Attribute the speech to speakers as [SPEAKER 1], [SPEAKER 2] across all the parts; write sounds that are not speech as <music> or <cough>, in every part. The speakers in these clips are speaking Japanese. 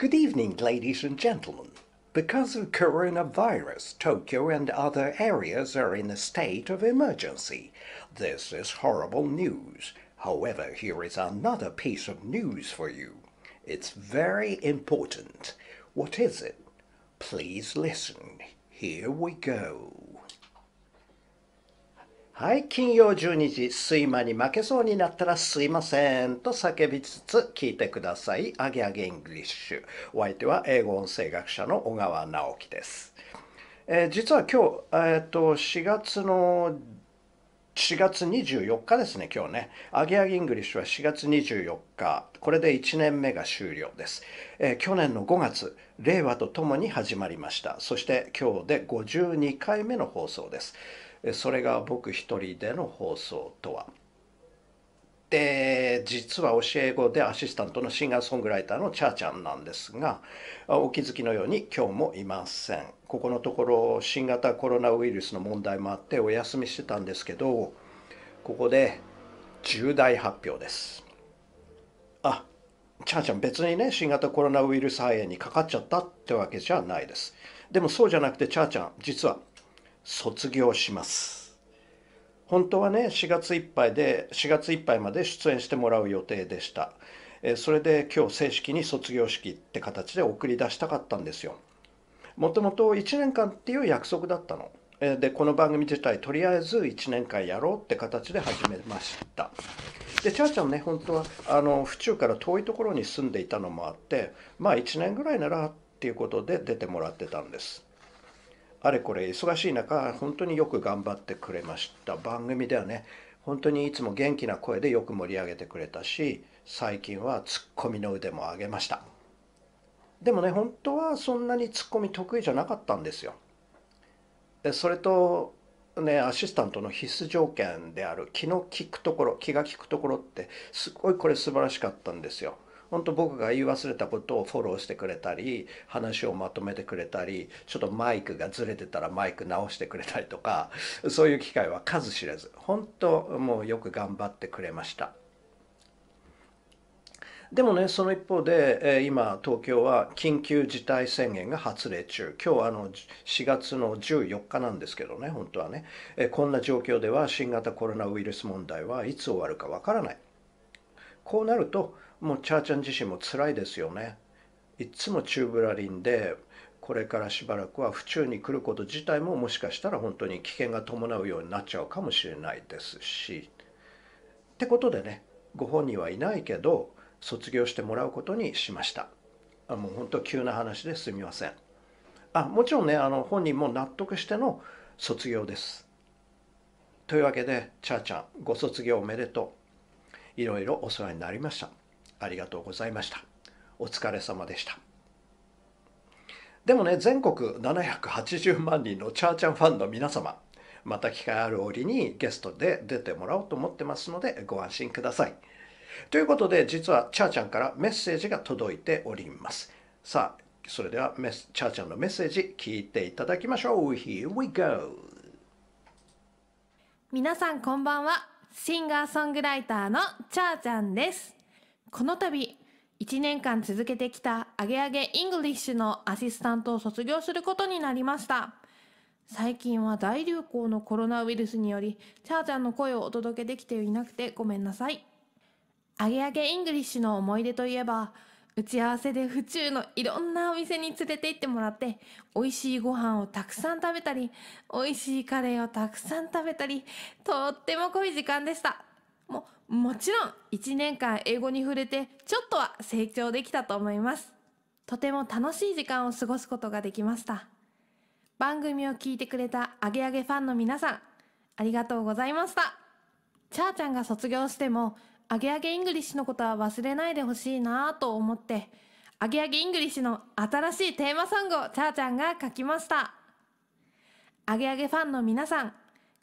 [SPEAKER 1] Good evening, ladies and gentlemen. Because of coronavirus, Tokyo and other areas are in a state of emergency. This is horrible news. However, here is another piece of news for you. It's very important. What is it? Please listen. Here we go. はい、金曜12時、睡魔に負けそうになったらすいませんと叫びつつ聞いてください。アゲアゲイングリッシュ。お相手は英語音声学者の小川直樹です。えー、実は今日、えーと、4月の4月24日ですね、今日ね。アゲアゲイングリッシュは4月24日。これで1年目が終了です。えー、去年の5月、令和とともに始まりました。そして今日で52回目の放送です。それが僕一人での放送とは。で実は教え子でアシスタントのシンガーソングライターのチャーちゃんなんですがお気づきのように今日もいませんここのところ新型コロナウイルスの問題もあってお休みしてたんですけどここで重大発表ですあチャーちゃん別にね新型コロナウイルス肺炎にかかっちゃったってわけじゃないですでもそうじゃなくてチャーちゃん実は卒業します本当はね4月いっぱいで4月いっぱいまで出演してもらう予定でしたそれで今日正式に卒業式って形で送り出したかったんですよもともと1年間っていう約束だったのでこの番組自体とりあえず1年間やろうって形で始めましたでチャーちゃんね本当はあの府中から遠いところに住んでいたのもあってまあ1年ぐらいならっていうことで出てもらってたんですあれこれ忙しい中本当によく頑張ってくれました番組ではね本当にいつも元気な声でよく盛り上げてくれたし最近はツッコミの腕も上げましたでもね本当はそんなにツッコミ得意じゃなかったんですよそれとねアシスタントの必須条件である気の利くところ気が利くところってすごいこれ素晴らしかったんですよ本当僕が言い忘れたことをフォローしてくれたり話をまとめてくれたりちょっとマイクがずれてたらマイク直してくれたりとかそういう機会は数知れず本当もうよく頑張ってくれました。でもね、その一方で、え今、東京は緊急事態宣言が発令中、今日あの4月の14日なんですけどね、本当はね、えこんな状況では新型コロナウイルス問題はいつ終わるかわからない。こうなると、もうチャーちゃん自身も辛いですよねいつもチューブラリンでこれからしばらくは府中に来ること自体ももしかしたら本当に危険が伴うようになっちゃうかもしれないですしってことでねご本人はいないけど卒業してもらうことにしましたあもう本当急な話ですみませんあもちろんねあの本人も納得しての卒業ですというわけでちゃーちゃんご卒業おめでとういろいろお世話になりましたありがとうございました。お疲れ様でした。でもね、全国780万人のチャーチャンファンの皆様、また機会ある折にゲストで出てもらおうと思ってますのでご安心ください。ということで、実はチャーチャンからメッセージが届いております。さあ、それではメスチャーチャンのメッセージ聞いていただきましょう。Here we go!
[SPEAKER 2] 皆さんこんばんは。シンガーソングライターのチャーチャンです。この度、1年間続けてきたアゲアゲイングリッシュのアシスタントを卒業することになりました。最近は大流行のコロナウイルスにより、チャーちゃんの声をお届けできていなくてごめんなさい。アゲアゲイングリッシュの思い出といえば、打ち合わせで府中のいろんなお店に連れて行ってもらって、美味しいご飯をたくさん食べたり、美味しいカレーをたくさん食べたり、とっても濃い時間でした。ももちろん1年間英語に触れてちょっとは成長できたと思います。とても楽しい時間を過ごすことができました。番組を聞いてくれたアゲアゲファンの皆さん、ありがとうございました。チャーちゃんが卒業しても、アゲアゲイングリッシュのことは忘れないでほしいなぁと思って、アゲアゲイングリッシュの新しいテーマソングをチャーちゃんが書きました。アゲアゲファンの皆さん、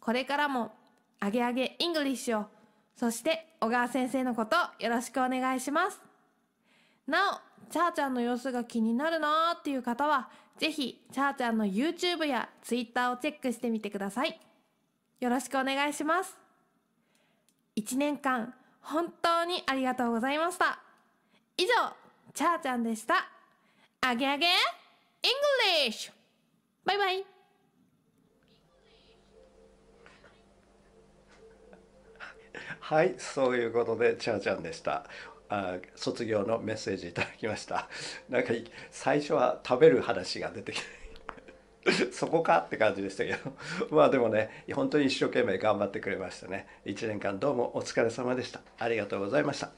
[SPEAKER 2] これからもアゲアゲイングリッシュをそして小川先生のことよろしくお願いします。なお、チャーちゃんの様子が気になるなーっていう方は、ぜひ、チャーちゃんの YouTube や Twitter をチェックしてみてください。よろしくお願いします。一年間、本当にありがとうございました。以上、チャーちゃんでした。あげあげ、English! バイバイ
[SPEAKER 1] はいそういうことでちゃーちゃんでしたあ卒業のメッセージいただきました <laughs> なんか最初は食べる話が出てきて <laughs> そこかって感じでしたけど <laughs> まあでもね本当に一生懸命頑張ってくれましたね1年間どうもお疲れ様でしたありがとうございました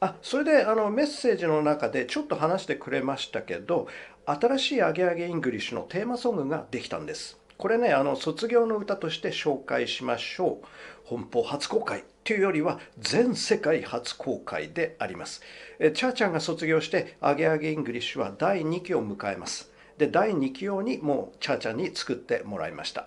[SPEAKER 1] あそれであのメッセージの中でちょっと話してくれましたけど新しいアゲアゲイングリッシュのテーマソングができたんですこれねあの卒業の歌として紹介しましょう本邦初公開というよりは全世界初公開でありますえチャーちゃんが卒業して「アゲアゲイングリッシュ」は第2期を迎えますで第2期用にもうチャーちゃんに作ってもらいました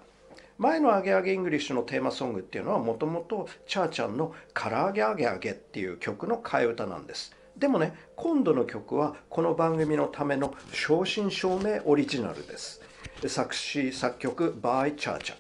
[SPEAKER 1] 前の「アゲアゲイングリッシュ」のテーマソングっていうのはもともとチャーちゃんの「からあげ揚げ揚げ」っていう曲の替え歌なんですでもね今度の曲はこの番組のための正真正銘オリジナルです作詞作曲バイ・チャーチ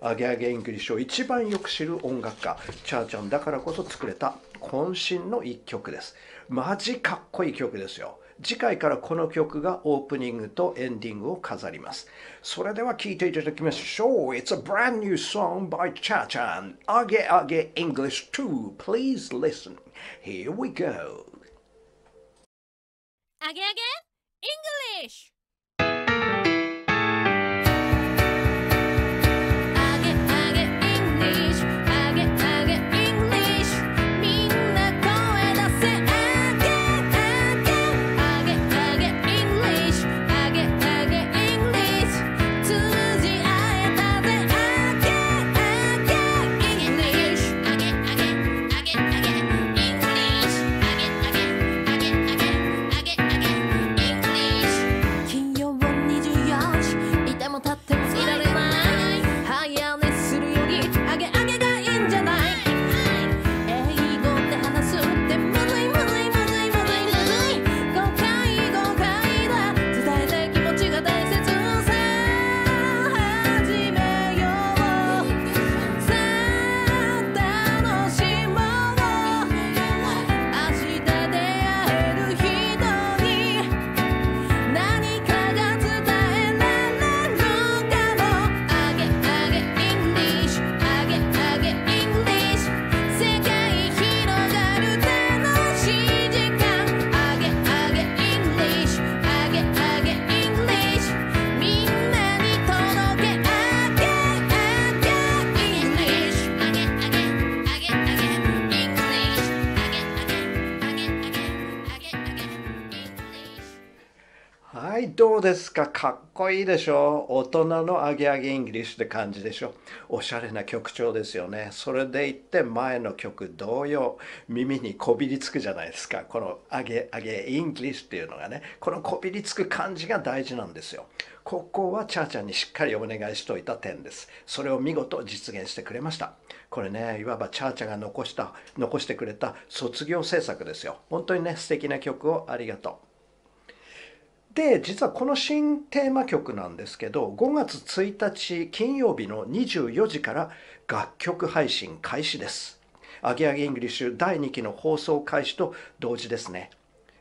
[SPEAKER 1] ャンギャーゲイ・ングリッシュを一番よく知る音楽家チャーチャンだからこそ作れた渾身の一曲ですマジかっこいい曲ですよ次回からこの曲がオープニングとエンディングを飾りますそれでは聴いていただきましょう It's a brand new song by Cha Chan アゲアゲ English 2 Please listen Here we go
[SPEAKER 3] アゲアゲ English
[SPEAKER 1] はい、どうですかかっこいいでしょ大人のアゲアゲイングリッシュって感じでしょおしゃれな曲調ですよね。それでいって前の曲同様、耳にこびりつくじゃないですか。このアゲアゲイングリッシュっていうのがね、このこびりつく感じが大事なんですよ。ここはチャーチャーにしっかりお願いしといた点です。それを見事実現してくれました。これね、いわばチャーチャーが残した、残してくれた卒業制作ですよ。本当にね、素敵な曲をありがとう。で実はこの新テーマ曲なんですけど5月1日金曜日の24時から楽曲配信開始ですアゲアゲイングリッシュ第2期の放送開始と同時ですね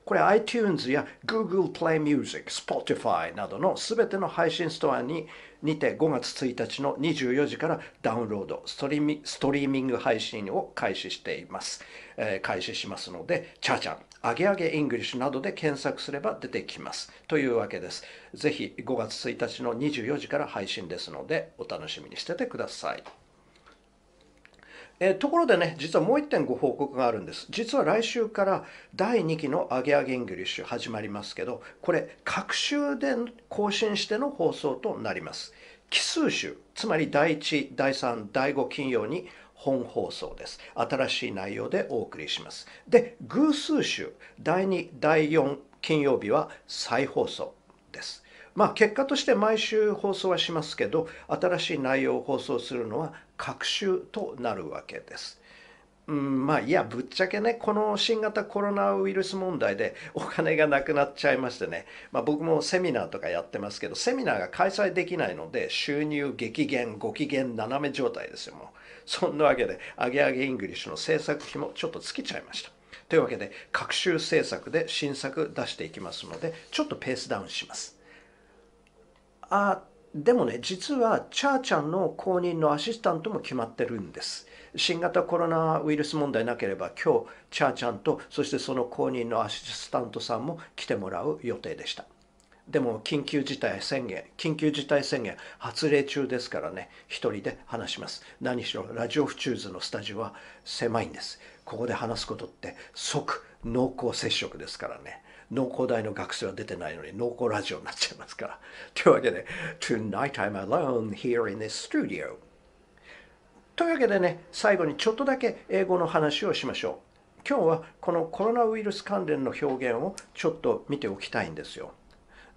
[SPEAKER 1] これ iTunes や Google Play Music、Spotify などの全ての配信ストアににて5月1日の24時からダウンロードストリーミ、ストリーミング配信を開始しています。えー、開始しますので、チャーチャンアゲアゲイングリッシュなどで検索すれば出てきます。というわけです。ぜひ5月1日の24時から配信ですので、お楽しみにしててください。えところでね、実はもう一点ご報告があるんです。実は来週から第2期のアゲアゲイングリッシュ始まりますけど、これ、各週で更新しての放送となります。奇数週、つまり第1、第3、第5金曜に本放送です。新しい内容でお送りします。で、偶数週、第2、第4金曜日は再放送です。まあ、結果として毎週放送はしますけど、新しい内容を放送するのは各週となるわけです。うん、まあいやぶっちゃけねこの新型コロナウイルス問題でお金がなくなっちゃいましてね、まあ、僕もセミナーとかやってますけどセミナーが開催できないので収入激減ご機嫌斜め状態ですよもうそんなわけで、アゲアゲイングリッシュの制作費もちょっと尽きちゃいました。というわけで、各週制作で新作出していきますので、ちょっとペースダウンします。あ、でもね、実は、チャーちゃんの後任のアシスタントも決まってるんです。新型コロナウイルス問題なければ、今日、チャーちゃんと、そしてその後任のアシスタントさんも来てもらう予定でした。でも緊急事態宣言、緊急事態宣言発令中ですからね、一人で話します。何しろラジオフチューズのスタジオは狭いんです。ここで話すことって即濃厚接触ですからね。濃厚大の学生は出てないのに濃厚ラジオになっちゃいますから。というわけで、Tonight I'm alone here in this studio. というわけでね、最後にちょっとだけ英語の話をしましょう。今日はこのコロナウイルス関連の表現をちょっと見ておきたいんですよ。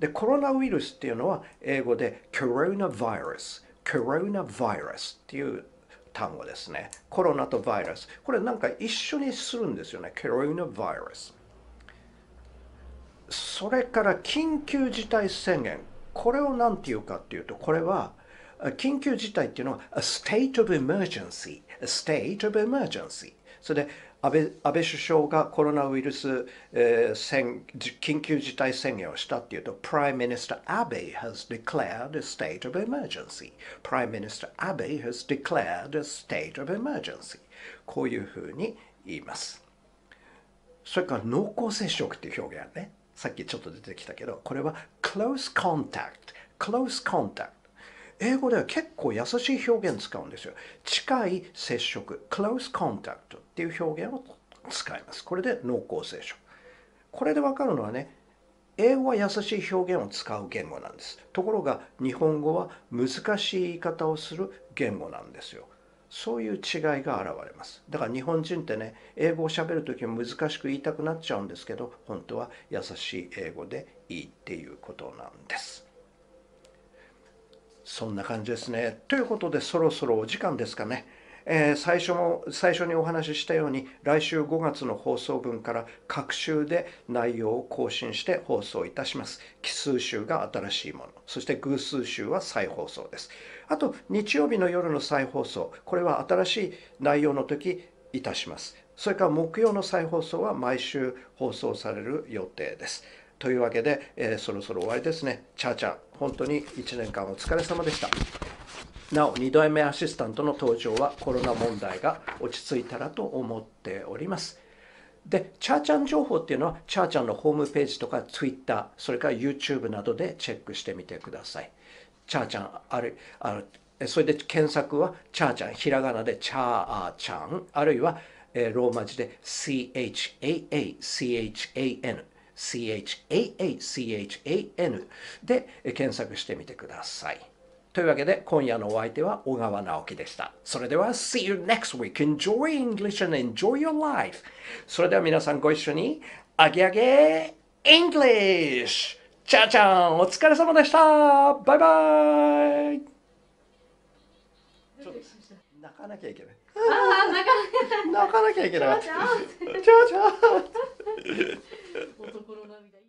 [SPEAKER 1] でコロナウイルスっていうのは英語でコロナウイルスコロナウイルスっていう単語ですねコロナとバイラスこれなんか一緒にするんですよねコロナウイルスそれから緊急事態宣言これを何て言うかっていうとこれは緊急事態っていうのは a state of emergency a state of emergency それで安倍安倍首相がコロナウイルス、えー、宣緊急事態宣言をしたっていうと、Prime Minister Abe has declared a state of emergency. Prime Minister Abe has declared a state of emergency. こういうふうに言います。それから濃厚接触っていう表現ね。さっきちょっと出てきたけど、これは close contact。close contact。英語では結構優しい表現使うんですよ。近い接触、close contact っていう表現を使います。これで濃厚接触。これでわかるのはね、英語は優しい表現を使う言語なんです。ところが日本語は難しい言い方をする言語なんですよ。そういう違いが現れます。だから日本人ってね、英語をしゃべる時も難しく言いたくなっちゃうんですけど、本当は優しい英語でいいっていうことなんです。そんな感じですね。ということで、そろそろお時間ですかね。えー、最初も最初にお話ししたように来週5月の放送分から各週で内容を更新して放送いたします奇数週が新しいものそして偶数週は再放送ですあと日曜日の夜の再放送これは新しい内容の時いたしますそれから木曜の再放送は毎週放送される予定ですというわけで、えー、そろそろ終わりですねチャーチャー本当に1年間お疲れ様でした。なお、2代目アシスタントの登場はコロナ問題が落ち着いたらと思っております。で、チャーちゃん情報っていうのは、チャーちゃんのホームページとか Twitter、それから YouTube などでチェックしてみてください。チャーちゃん、あるあのそれで検索は、チャーちゃん、ひらがなでチャーちゃん、あるいは、えローマ字で CHAACHAN CHAACHAN で検索してみてください。というわけで今夜のお相手は小川直樹でした。それでは See you next week. Enjoy English and enjoy your life. それでは皆さんご一緒にあげあげ English! ちゃーチゃンお疲れ様でしたバイバイちょっと泣かなきゃいけない。
[SPEAKER 3] ああ泣かな泣かなきゃいけない。ちゃちゃ。<laughs> 男の涙。